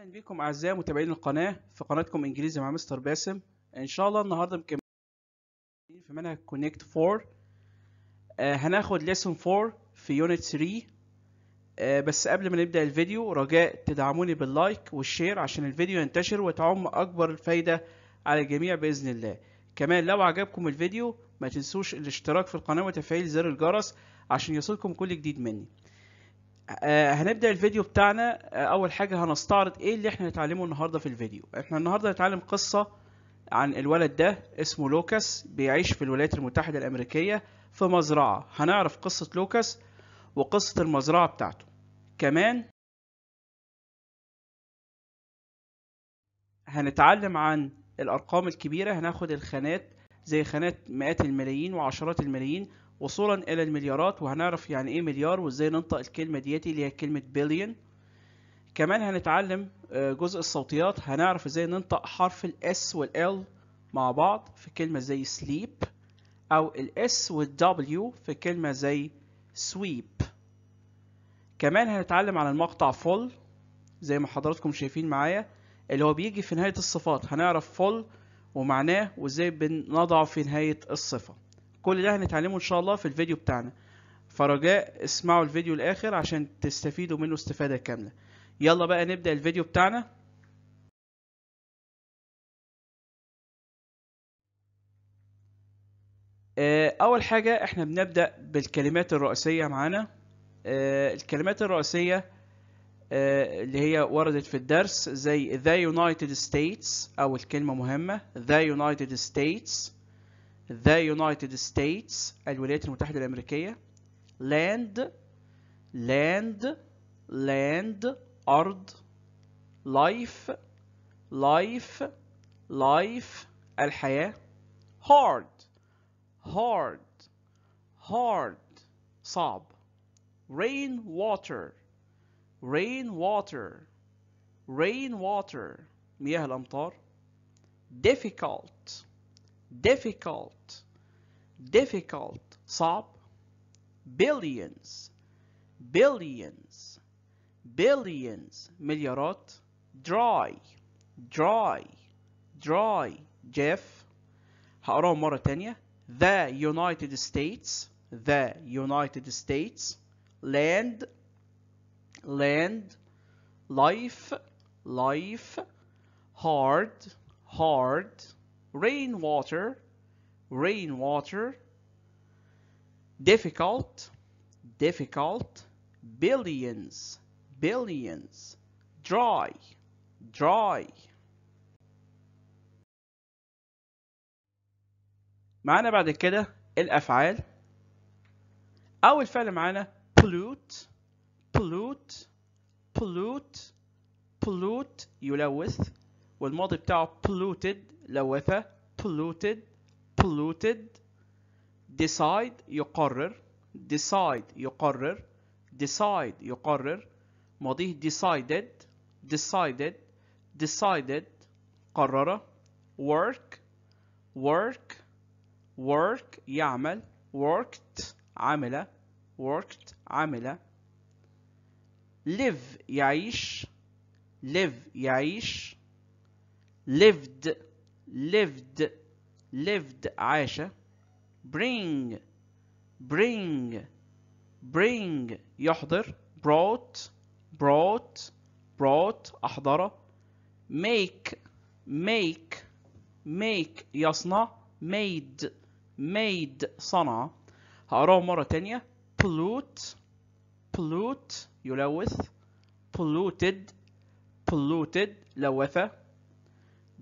اهلا بكم اعزائي متابعين القناه في قناتكم انجليزي مع مستر باسم ان شاء الله النهارده مكملين في منهج كونكت 4 آه هناخد ليسون 4 في يونت 3 آه بس قبل ما نبدا الفيديو رجاء تدعموني باللايك والشير عشان الفيديو ينتشر وتعم اكبر الفايده على الجميع باذن الله كمان لو عجبكم الفيديو ما تنسوش الاشتراك في القناه وتفعيل زر الجرس عشان يصلكم كل جديد مني آه، هنبدا الفيديو بتاعنا آه، اول حاجه هنستعرض ايه اللي احنا هنتعلمه النهارده في الفيديو احنا النهارده هنتعلم قصه عن الولد ده اسمه لوكاس بيعيش في الولايات المتحده الامريكيه في مزرعه هنعرف قصه لوكاس وقصه المزرعه بتاعته كمان هنتعلم عن الارقام الكبيره هناخد الخانات زي خانات مئات الملايين وعشرات الملايين وصولا الى المليارات وهنعرف يعني ايه مليار وازاي ننطق الكلمه ديتي اللي هي كلمه بليون كمان هنتعلم آه، جزء الصوتيات هنعرف ازاي ننطق حرف الاس والال مع بعض في كلمه زي sleep او الاس والدبليو في كلمه زي sweep كمان هنتعلم على المقطع full زي ما حضراتكم شايفين معايا اللي هو بيجي في نهايه الصفات هنعرف full ومعناه وازاي بنضعه في نهايه الصفه كل ده هنتعلمه ان شاء الله في الفيديو بتاعنا فرجاء اسمعوا الفيديو الاخر عشان تستفيدوا منه استفادة كاملة يلا بقى نبدأ الفيديو بتاعنا آه، اول حاجة احنا بنبدأ بالكلمات الرئيسية معانا آه، الكلمات الرئيسية آه، اللي هي وردت في الدرس زي the United States أول كلمة مهمة the United States the United States الولايات المتحدة الأمريكية land land land أرض life life life الحياة hard hard hard صعب rain water rain water rain water مياه الأمطار difficult difficult difficult صعب billions billions billions مليارات dry dry dry Jeff هقراهم مرة تانية the United States the United States land land life life hard hard rainwater, rainwater, difficult, difficult, billions, billions, dry, dry. معنا بعد كده الأفعال أول فعل معنا pollute pollute pollute pollute يلوث والماضي بتاعه polluted لوثة polluted polluted decide يقرر decide يقرر decide يقرر ماضيه decided decided decided قرر work work work يعمل worked عمل worked عمل live يعيش live يعيش lived lived lived عاش bring bring bring يحضر brought brought brought أحضر make make make يصنع made made صنع هقراها مرة تانية pollute pollute يلوث polluted polluted لوثة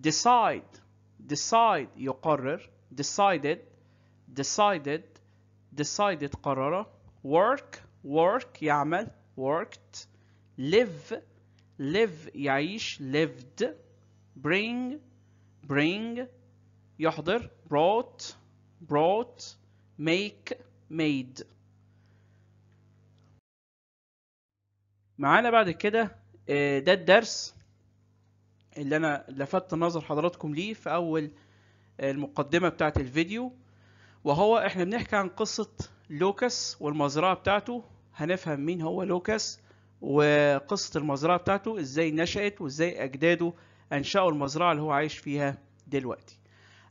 decide decide يقرر decided decided decided قرره work work يعمل worked live live يعيش lived bring bring يحضر brought brought make made معانا بعد كده ده الدرس اللي انا لفت نظر حضراتكم ليه في اول آه، المقدمه بتاعه الفيديو وهو احنا بنحكي عن قصه لوكاس والمزرعه بتاعته هنفهم مين هو لوكاس وقصه المزرعه بتاعته ازاي نشات وازاي اجداده انشاوا المزرعه اللي هو عايش فيها دلوقتي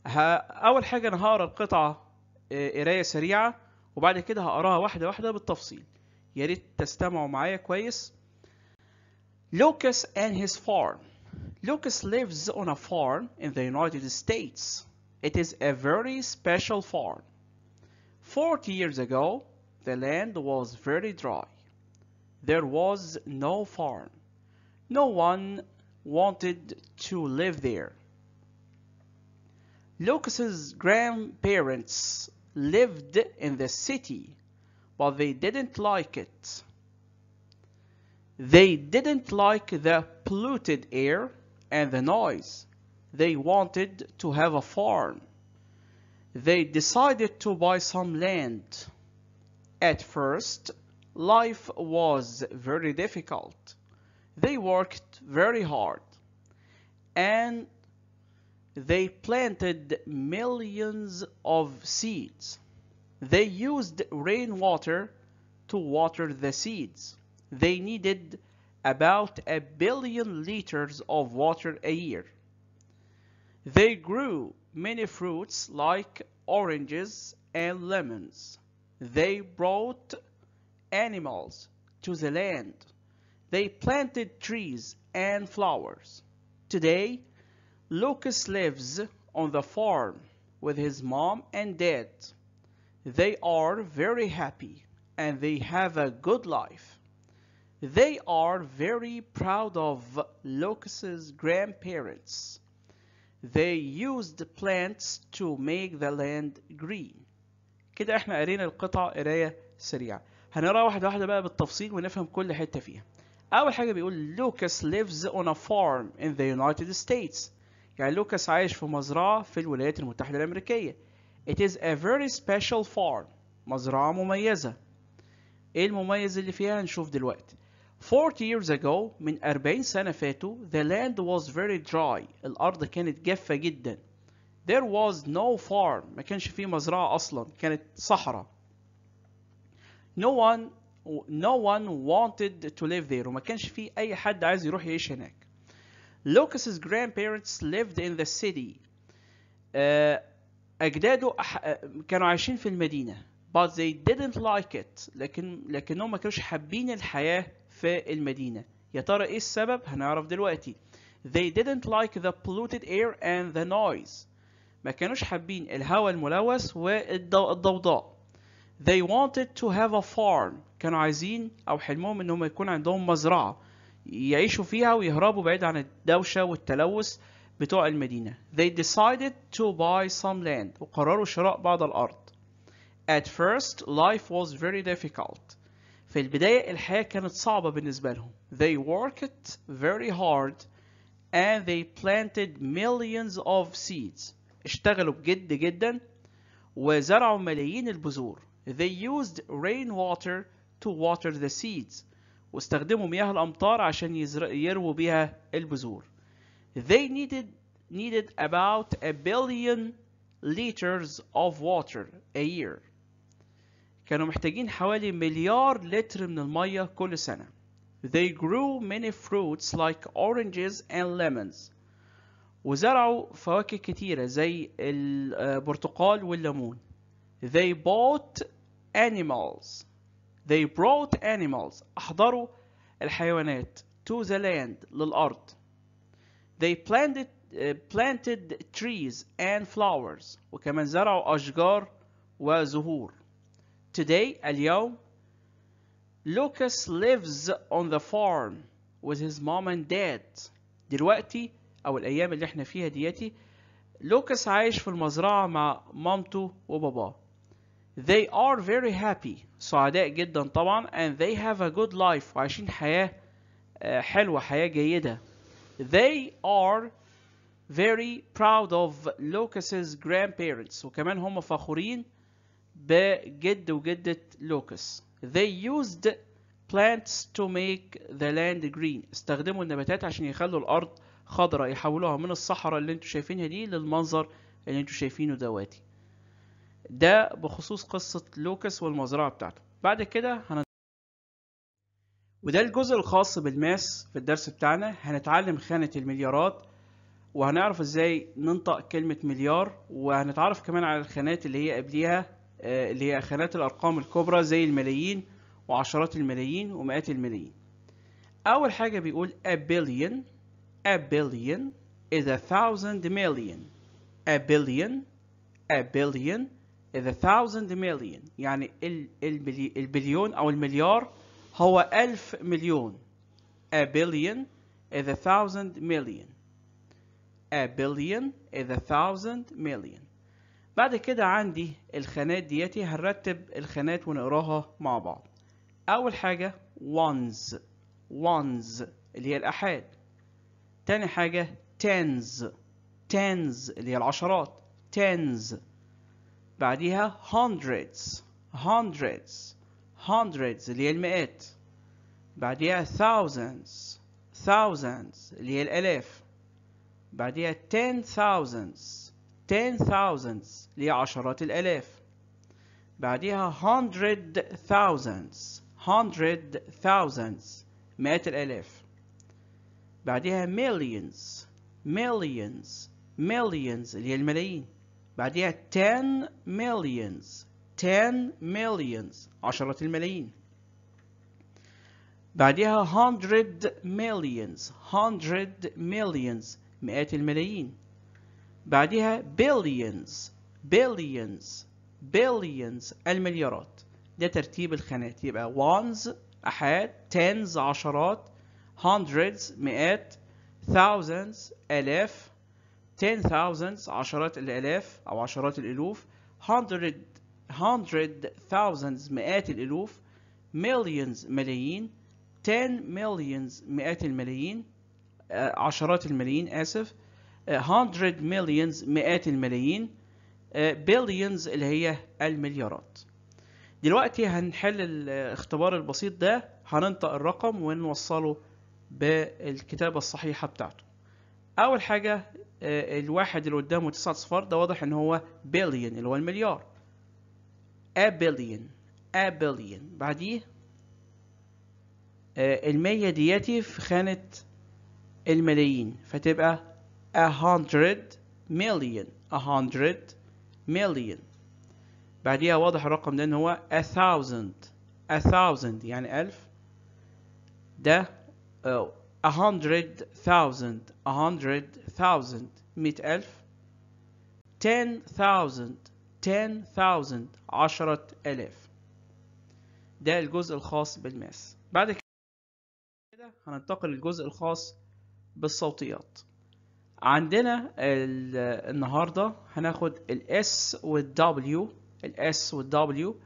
اول حاجه انا هقرا القطعه آه، قرايه سريعه وبعد كده هقراها واحده واحده بالتفصيل يا ريت تستمعوا معايا كويس لوكاس and his farm Lucas lives on a farm in the United States. It is a very special farm. 40 years ago, the land was very dry. There was no farm. No one wanted to live there. Lucas's grandparents lived in the city, but they didn't like it. They didn't like the polluted air and the noise. They wanted to have a farm. They decided to buy some land. At first, life was very difficult. They worked very hard and they planted millions of seeds. They used rainwater to water the seeds. They needed about a billion liters of water a year. They grew many fruits like oranges and lemons. They brought animals to the land. They planted trees and flowers. Today, Lucas lives on the farm with his mom and dad. They are very happy and they have a good life. They are very proud of Locus's grandparents. They used plants to make the land green. كده احنا قرينا القطعة قراية سريعة. هنقراها واحدة واحدة بقى بالتفصيل ونفهم كل حتة فيها. أول حاجة بيقول Lucas lives on a farm in the United States. يعني لوكاس عايش في مزرعة في الولايات المتحدة الأمريكية. It is a very special farm. مزرعة مميزة. إيه المميز اللي فيها؟ هنشوف دلوقتي. 40 years ago من 40 سنة فاتوا the land was very dry الأرض كانت جافة جدا there was no farm ما كانش فيه مزرعة أصلا كانت صحراء no one no one wanted to live there وما كانش فيه أي حد عايز يروح يعيش هناك Lucas's grandparents lived in the city آه، أجداده آه، كانوا عايشين في المدينة but they didn't like it لكن لكنهم ما كانوش حابين الحياة في المدينة يا ترى إيه السبب؟ هنعرف دلوقتي They didn't like the polluted air and the noise ما كانوش حابين الهواء الملوث والضوضاء They wanted to have a farm كانوا عايزين أو حلمهم إن هم يكون عندهم مزرعة يعيشوا فيها ويهربوا بعيد عن الدوشة والتلوث بتوع المدينة They decided to buy some land وقرروا شراء بعض الأرض At first life was very difficult في البداية الحياة كانت صعبة بالنسبة لهم. They worked very hard and they planted millions of seeds. اشتغلوا بجد جدا وزرعوا ملايين البذور. They used rain water to water the seeds. واستخدموا مياه الأمطار عشان يرووا بيها البذور. They needed needed about a billion liters of water a year. كانوا محتاجين حوالي مليار لتر من المية كل سنة. They grew many fruits like oranges and lemons. وزرعوا فواكه كتيرة زي البرتقال والليمون. They bought animals. They brought animals. أحضروا الحيوانات to the land للأرض. They planted planted trees and flowers. وكمان زرعوا أشجار وزهور. today اليوم Lucas lives on the farm with his mom and dad دلوقتي أو الأيام اللي احنا فيها دياتي لوكاس عايش في المزرعة مع مامته وباباه They are very happy سعداء جدا طبعا and they have a good life وعايشين حياة آه، حلوة حياة جيدة They are very proud of Lucas's grandparents وكمان هم فخورين بجد وجدة لوكس they used plants to make the land green استخدموا النباتات عشان يخلوا الأرض خضراء يحولوها من الصحراء اللي انتوا شايفينها دي للمنظر اللي انتوا شايفينه دواتي ده بخصوص قصة لوكس والمزرعة بتاعته بعد كده هن... وده الجزء الخاص بالماس في الدرس بتاعنا هنتعلم خانة المليارات وهنعرف ازاي ننطق كلمة مليار وهنتعرف كمان على الخانات اللي هي قبليها اللي هي خانات الأرقام الكبرى زي الملايين وعشرات الملايين ومئات الملايين أول حاجة بيقول a billion a billion is a thousand million a billion a billion is a thousand million يعني البليون أو المليار هو ألف مليون a billion is a thousand million a billion is a thousand million بعد كده عندي الخانات ديتي هنرتب الخانات ونقراها مع بعض أول حاجة ones ones اللي هي الآحاد تاني حاجة tens tens اللي هي العشرات tens بعديها hundreds hundreds hundreds اللي هي المئات بعديها thousands thousands اللي هي الآلاف بعديها ten thousands ten thousands لعشرات الآلاف بعدها hundred thousands hundred thousands مئات الآلاف بعدها millions millions millions اللي هي الملايين بعدها ten millions ten millions عشرات الملايين بعدها hundred millions hundred millions مئات الملايين بعدها billions billions billions المليارات ده ترتيب الخانات يبقى ones أحاد tens عشرات hundreds مئات thousands آلاف ten thousands عشرات الآلاف أو عشرات الألوف hundred hundred thousands مئات الألوف millions ملايين ten millions مئات الملايين آه، عشرات الملايين آسف 100 millions مئات الملايين بليونز آه، اللي هي المليارات دلوقتي هنحل الاختبار البسيط ده هننطق الرقم ونوصله بالكتابة الصحيحة بتاعته أول حاجة آه، الواحد اللي قدامه تسعة صفار ده واضح إن هو بليون اللي هو المليار a billion a billion بعديه آه، المية دياتي في خانة الملايين فتبقى a hundred million a hundred million بعديها واضح الرقم ده ان هو a thousand a thousand يعني ألف ده a hundred thousand a hundred thousand مئة ألف ten thousand ten thousand عشرة ألاف ده الجزء الخاص بالماس بعد كده هننتقل للجزء الخاص بالصوتيات عندنا النهارده هناخد الاس والدبليو الاس والدبليو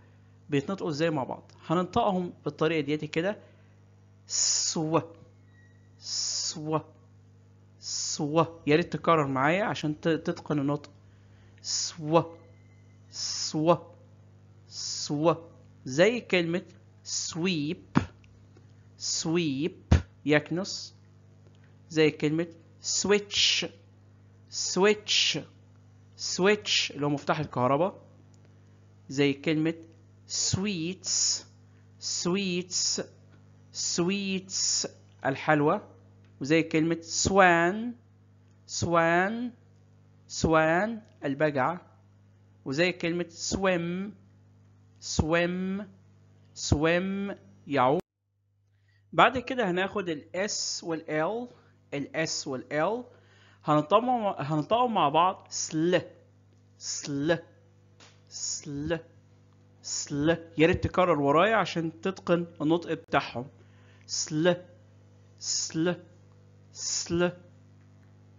بيتنطقوا ازاي مع بعض هننطقهم بالطريقه ديت كده سو سو سو يا ريت تكرر معايا عشان تتقن النطق سو سو سو زي كلمه سويب سويب يكنس زي كلمه سويتش سويتش سويتش اللي هو مفتاح الكهرباء زي كلمة سويتس سويتس سويتس الحلوى وزي كلمة سوان سوان سوان البجعة وزي كلمة swim swim swim يعوم بعد كده هناخد ال S وال L الاس والال هنطقهم مع بعض سل سل سل سل يا ريت تكرر ورايا عشان تتقن النطق بتاعهم سل سل سل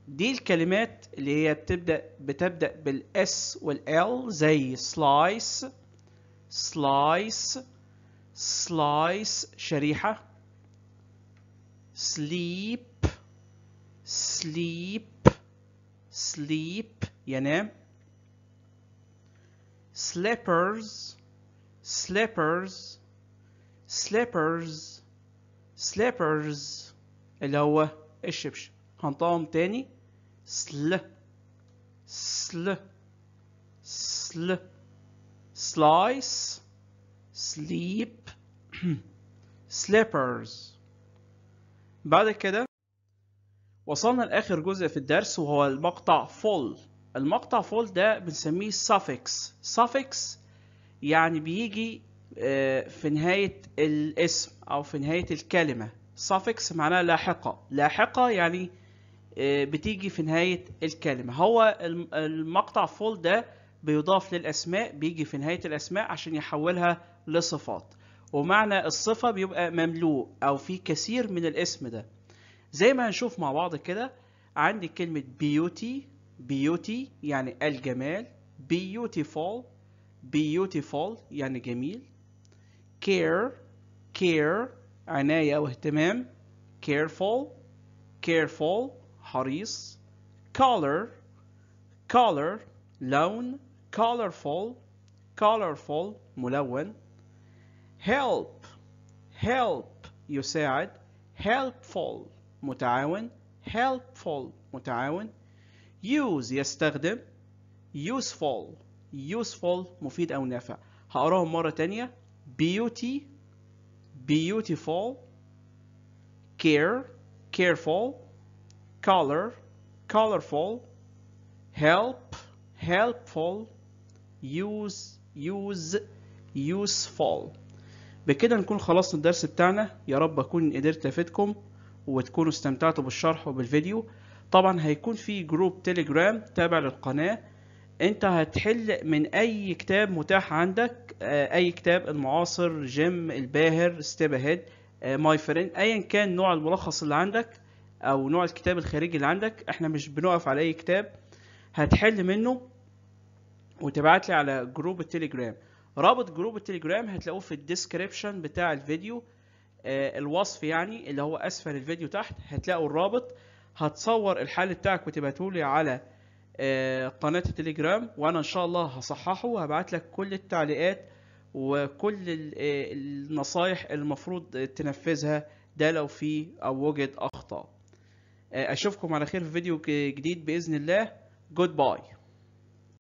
دي الكلمات اللي هي بتبدا بتبدا بالاس والال زي سلايس سلايس سلايس شريحه سليب sleep sleep ينام slippers slippers slippers slippers اللي هو الشبشب هنطقهم تاني سل سل سل slice sleep slippers بعد كده وصلنا لاخر جزء في الدرس وهو المقطع فول المقطع فول ده بنسميه suffix suffix يعني بيجي آه، في نهاية الاسم أو في نهاية الكلمة suffix معناه لاحقة لاحقة يعني آه، بتيجي في نهاية الكلمة هو المقطع فول ده بيضاف للأسماء بيجي في نهاية الأسماء عشان يحولها لصفات ومعنى الصفة بيبقى مملوء أو في كثير من الاسم ده زي ما هنشوف مع بعض كده عندي كلمة بيوتي بيوتي يعني الجمال بيوتيفول بيوتيفول يعني جميل care كير عناية واهتمام كيرفول careful حريص color color لون colorful colorful ملون help help يساعد helpful متعاون helpful متعاون use يستخدم useful useful مفيد أو نافع هقراهم مرة تانية beauty beautiful care careful color colorful help helpful use use useful بكده نكون خلصنا الدرس بتاعنا يا رب اكون قدرت افيدكم وتكونوا استمتعتوا بالشرح وبالفيديو طبعا هيكون في جروب تليجرام تابع للقناة انت هتحل من اي كتاب متاح عندك آه، اي كتاب المعاصر جيم الباهر ستيب اهيد آه، ماي فريند ايا كان نوع الملخص اللي عندك او نوع الكتاب الخارجي اللي عندك احنا مش بنقف على اي كتاب هتحل منه وتبعت لي على جروب التليجرام رابط جروب التليجرام هتلاقوه في الديسكريبشن بتاع الفيديو آه، الوصف يعني اللي هو اسفل الفيديو تحت هتلاقوا الرابط هتصور الحل بتاعك وتبعته لي على آه، قناة التليجرام وانا ان شاء الله هصححه وهبعت لك كل التعليقات وكل آه، النصايح المفروض تنفذها ده لو في او وجد اخطاء اشوفكم على خير في فيديو جديد باذن الله جود باي